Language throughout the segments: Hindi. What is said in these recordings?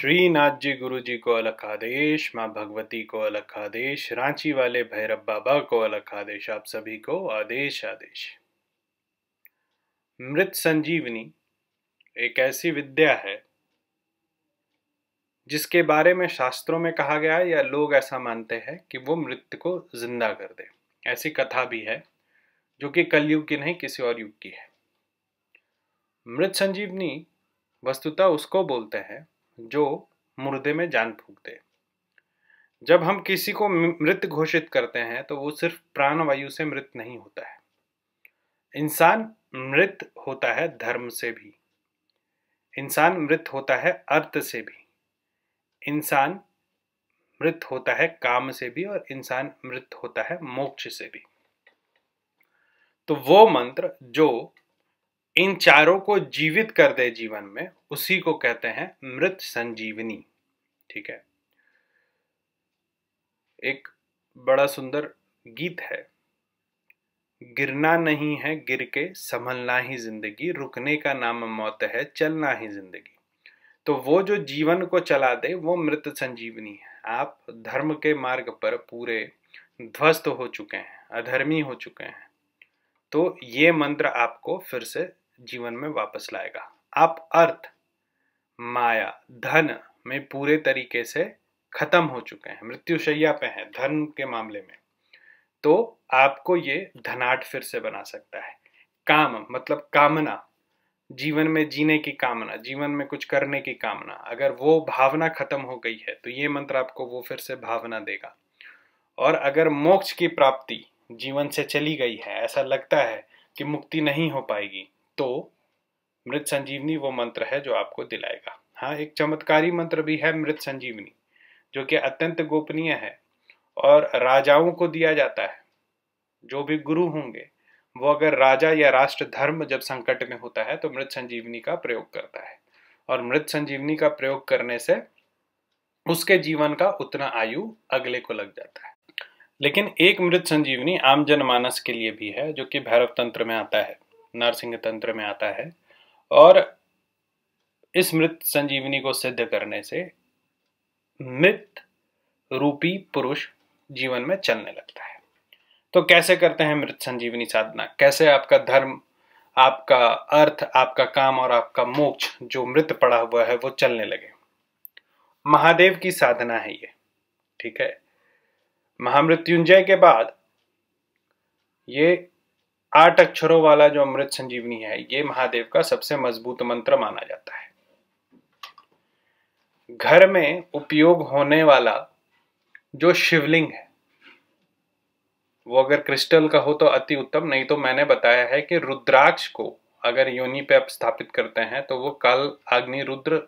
श्रीनाथ जी गुरु जी को अलग आदेश माँ भगवती को अलग आदेश रांची वाले भैरव बाबा को अलग आदेश आप सभी को आदेश आदेश मृत संजीवनी एक ऐसी विद्या है जिसके बारे में शास्त्रों में कहा गया है या लोग ऐसा मानते हैं कि वो मृत को जिंदा कर दे ऐसी कथा भी है जो कि कलयुग की नहीं किसी और युग की है मृत संजीवनी वस्तुतः उसको बोलते हैं जो मुर्दे में जान फूक दे जब हम किसी को मृत घोषित करते हैं तो वो सिर्फ प्राणवायु से मृत नहीं होता है इंसान मृत होता है धर्म से भी इंसान मृत होता है अर्थ से भी इंसान मृत होता है काम से भी और इंसान मृत होता है मोक्ष से भी तो वो मंत्र जो इन चारों को जीवित कर दे जीवन में उसी को कहते हैं मृत संजीवनी ठीक है एक बड़ा सुंदर गीत है गिरना नहीं है गिर के संभलना ही जिंदगी रुकने का नाम मौत है चलना ही जिंदगी तो वो जो जीवन को चला दे वो मृत संजीवनी है आप धर्म के मार्ग पर पूरे ध्वस्त हो चुके हैं अधर्मी हो चुके हैं तो ये मंत्र आपको फिर से जीवन में वापस लाएगा आप अर्थ माया धन में पूरे तरीके से खत्म हो चुके हैं मृत्युशैया पे हैं धन के मामले में तो आपको ये धनाट फिर से बना सकता है काम मतलब कामना जीवन में जीने की कामना जीवन में कुछ करने की कामना अगर वो भावना खत्म हो गई है तो ये मंत्र आपको वो फिर से भावना देगा और अगर मोक्ष की प्राप्ति जीवन से चली गई है ऐसा लगता है कि मुक्ति नहीं हो पाएगी तो मृत संजीवनी वो मंत्र है जो आपको दिलाएगा हाँ एक चमत्कारी मंत्र भी है मृत संजीवनी जो कि अत्यंत गोपनीय है और राजाओं को दिया जाता है जो भी गुरु होंगे वो अगर राजा या राष्ट्र धर्म जब संकट में होता है तो मृत संजीवनी का प्रयोग करता है और मृत संजीवनी का प्रयोग करने से उसके जीवन का उतना आयु अगले को लग जाता है लेकिन एक मृत संजीवनी आम जनमानस के लिए भी है जो कि भैरव तंत्र में आता है नरसिंह तंत्र में आता है और इस मृत संजीवनी को सिद्ध करने से मृत रूपी पुरुष जीवन में चलने लगता है तो कैसे करते हैं मृत संजीवनी साधना कैसे आपका धर्म आपका अर्थ आपका काम और आपका मोक्ष जो मृत पड़ा हुआ है वो चलने लगे महादेव की साधना है ये ठीक है महामृत्युंजय के बाद ये आठ अक्षरों वाला जो अमृत संजीवनी है ये महादेव का सबसे मजबूत मंत्र माना जाता है घर में उपयोग होने वाला जो शिवलिंग है वो अगर क्रिस्टल का हो तो अति उत्तम नहीं तो मैंने बताया है कि रुद्राक्ष को अगर योनि पे आप स्थापित करते हैं तो वो काल अग्नि रुद्र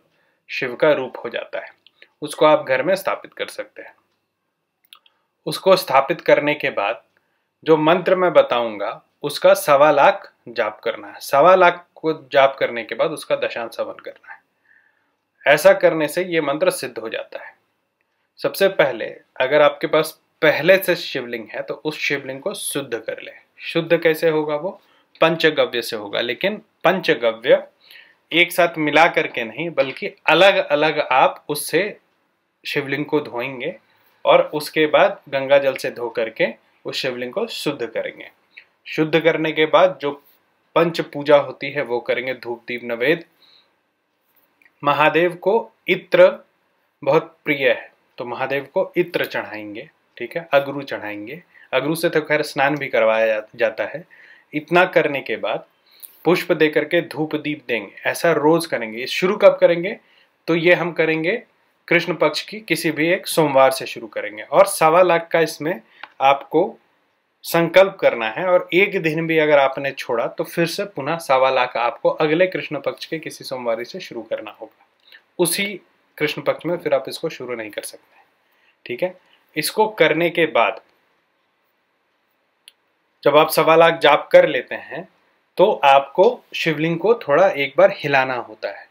शिव का रूप हो जाता है उसको आप घर में स्थापित कर सकते हैं उसको स्थापित करने के बाद जो मंत्र मैं बताऊंगा उसका सवा लाख जाप करना है सवा लाख को जाप करने के बाद उसका दशांश हवन करना है ऐसा करने से ये मंत्र सिद्ध हो जाता है सबसे पहले अगर आपके पास पहले से शिवलिंग है तो उस शिवलिंग को शुद्ध कर ले शुद्ध कैसे होगा वो पंचगव्य से होगा लेकिन पंचगव्य एक साथ मिला करके नहीं बल्कि अलग अलग आप उससे शिवलिंग को धोएंगे और उसके बाद गंगा जल से धो करके उस शिवलिंग को शुद्ध करेंगे शुद्ध करने के बाद जो पंच पूजा होती है वो करेंगे धूप दीप नवेद महादेव को इत्र बहुत प्रिय है तो महादेव को इत्र चढ़ाएंगे ठीक है अगरू चढ़ाएंगे अगरू से तो खैर स्नान भी करवाया जाता है इतना करने के बाद पुष्प दे करके धूप दीप देंगे ऐसा रोज करेंगे शुरू कब करेंगे तो ये हम करेंगे कृष्ण पक्ष की किसी भी एक सोमवार से शुरू करेंगे और सवा लाख का इसमें आपको संकल्प करना है और एक दिन भी अगर आपने छोड़ा तो फिर से पुनः सवा लाख आपको अगले कृष्ण पक्ष के किसी सोमवार से शुरू करना होगा उसी कृष्ण पक्ष में फिर आप इसको शुरू नहीं कर सकते ठीक है इसको करने के बाद जब आप सवा लाख जाप कर लेते हैं तो आपको शिवलिंग को थोड़ा एक बार हिलाना होता है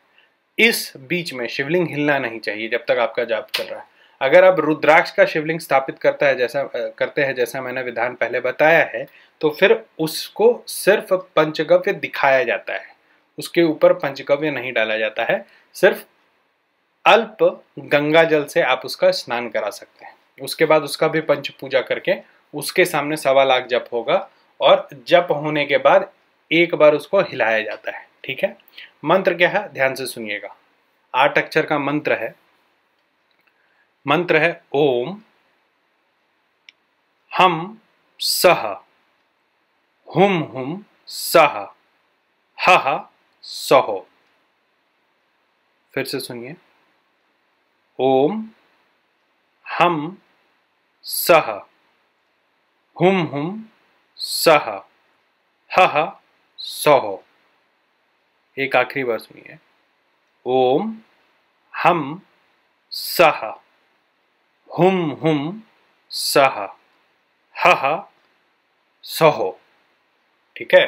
इस बीच में शिवलिंग हिलना नहीं चाहिए जब तक आपका जाप चल रहा है अगर आप रुद्राक्ष का शिवलिंग स्थापित करता है जैसा करते हैं जैसा मैंने विधान पहले बताया है तो फिर उसको सिर्फ पंचगव्य दिखाया जाता है उसके ऊपर पंचगव्य नहीं डाला जाता है सिर्फ अल्प गंगा जल से आप उसका स्नान करा सकते हैं उसके बाद उसका भी पंच पूजा करके उसके सामने सवा लाख जप होगा और जप होने के बाद एक बार उसको हिलाया जाता है ठीक है मंत्र क्या है ध्यान से सुनिएगा आठ अक्षर का मंत्र है मंत्र है ओम हम सह हुम हुम सह हह सहो फिर से सुनिए ओम हम सह हुम हुम सह हह सहो एक आखिरी बार सुनिए ओम हम सह हुम हुम सह हह सहो ठीक है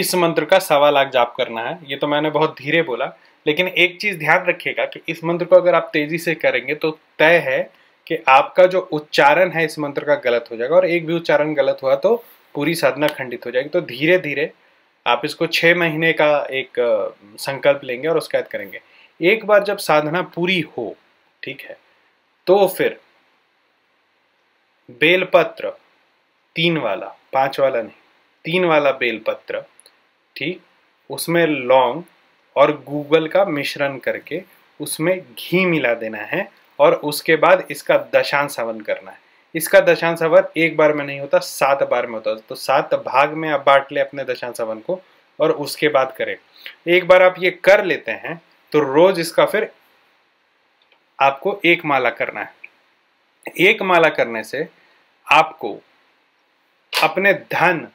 इस मंत्र का सवा लाख जाप करना है ये तो मैंने बहुत धीरे बोला लेकिन एक चीज ध्यान रखिएगा कि इस मंत्र को अगर आप तेजी से करेंगे तो तय है कि आपका जो उच्चारण है इस मंत्र का गलत हो जाएगा और एक भी उच्चारण गलत हुआ तो पूरी साधना खंडित हो जाएगी तो धीरे धीरे आप इसको छः महीने का एक संकल्प लेंगे और उसके बाद करेंगे एक बार जब साधना पूरी हो ठीक है तो फिर बेलपत्र तीन वाला पांच वाला नहीं तीन वाला बेलपत्र ठीक उसमें लौंग और गूगल का मिश्रण करके उसमें घी मिला देना है और उसके बाद इसका दशांश हवन करना है इसका दशांश हवन एक बार में नहीं होता सात बार में होता तो सात भाग में आप बांट ले अपने दशांश हवन को और उसके बाद करें एक बार आप ये कर लेते हैं तो रोज इसका फिर आपको एक माला करना है एक माला करने से आपको अपने धन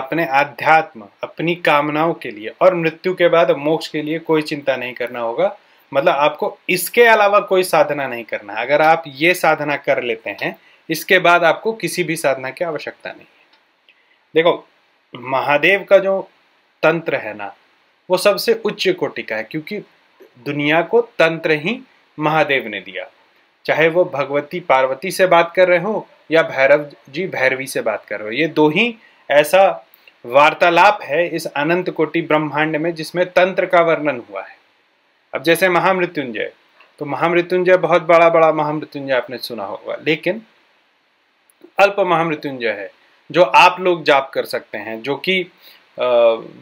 अपने आध्यात्म अपनी कामनाओं के लिए और मृत्यु के बाद मोक्ष के लिए कोई चिंता नहीं करना होगा मतलब आपको इसके अलावा कोई साधना नहीं करना है अगर आप ये साधना कर लेते हैं इसके बाद आपको किसी भी साधना की आवश्यकता नहीं है देखो महादेव का जो तंत्र है ना वो सबसे उच्च कोटि का है क्योंकि दुनिया को तंत्र ही महादेव ने दिया चाहे वो भगवती पार्वती से बात कर रहे हो या भैरव जी भैरवी से बात कर रहे हो ये दो ही ऐसा वार्तालाप है इस अनंत कोटि ब्रह्मांड में जिसमें तंत्र का वर्णन हुआ है अब जैसे महामृत्युंजय तो महामृत्युंजय बहुत बड़ा बड़ा महामृत्युंजय आपने सुना होगा लेकिन अल्प महामृत्युंजय है जो आप लोग जाप कर सकते हैं जो कि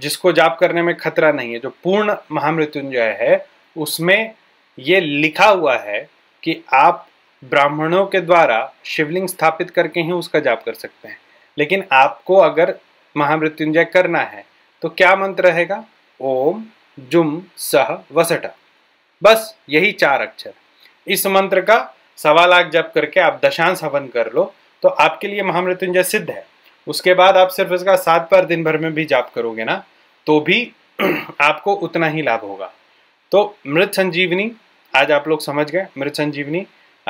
जिसको जाप करने में खतरा नहीं है जो पूर्ण महामृत्युंजय है उसमें ये लिखा हुआ है कि आप ब्राह्मणों के द्वारा शिवलिंग स्थापित करके ही उसका जाप कर सकते हैं लेकिन आपको अगर महामृत्युंजय करना है तो क्या मंत्र रहेगा ओम जुम सह वसठ बस यही चार अक्षर इस मंत्र का सवा लाख जप करके आप दशांश हवन कर लो तो आपके लिए महामृत्युंजय सिद्ध है उसके बाद आप सिर्फ इसका सात बार दिन भर में भी जाप करोगे ना तो भी आपको उतना ही लाभ होगा तो मृत संजीवनी आज आप लोग समझ गए मेरे संजीवनी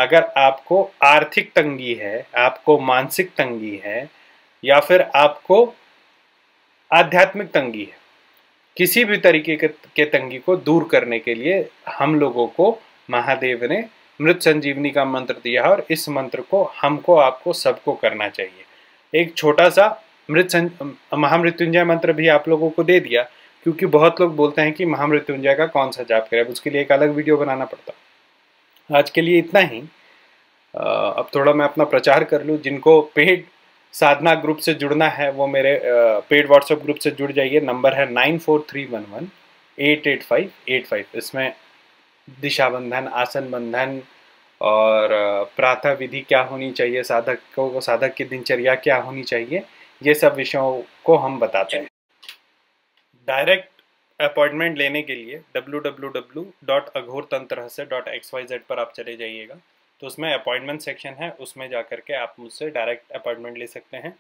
अगर आपको आर्थिक तंगी है आपको मानसिक तंगी है या फिर आपको आध्यात्मिक तंगी है किसी भी तरीके के तंगी को दूर करने के लिए हम लोगों को महादेव ने मृत संजीवनी का मंत्र दिया है और इस मंत्र को हमको आपको सबको करना चाहिए एक छोटा सा मृत महामृत्युंजय मंत्र भी आप लोगों को दे दिया क्योंकि बहुत लोग बोलते हैं कि महामृत्युंजय का कौन सा जाप करें उसके लिए एक अलग वीडियो बनाना पड़ता आज के लिए इतना ही अब थोड़ा मैं अपना प्रचार कर लूँ जिनको पेड साधना ग्रुप से जुड़ना है वो मेरे पेड व्हाट्सएप ग्रुप से जुड़ जाइए नंबर है nine four three one one eight eight five eight five इसमें दिशा बंधन आसन बंधन और प्रातः विधि क्या होनी चाहिए साधक को साधक की दिनचर्या क्या होनी चाहिए ये सब विषयों को हम बताते हैं डायरेक्ट अपॉइंटमेंट लेने के लिए W W W dot Aghor Tantra से डॉट एक्स वाई जेड पर आप चले जाइएगा तो उसमें अपॉइंटमेंट सेक्शन है उसमें जा करके आप मुझसे डायरेक्ट अपॉइंटमेंट ले सकते हैं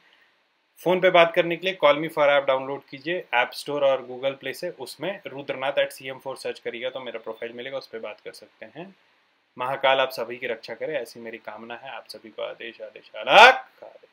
फ़ोन पे बात करने के लिए call me for app download कीजिए ऐप स्टोर और गूगल प्ले से उसमें Rudranath eight C M four search करिएगा तो मेरा प्रोफाइल मिलेगा उस पर बात कर सकते हैं महाकाल आप सभी की रक्षा करें ऐसी मेरी कामना है आप सभी को आदेश आदेश आलाक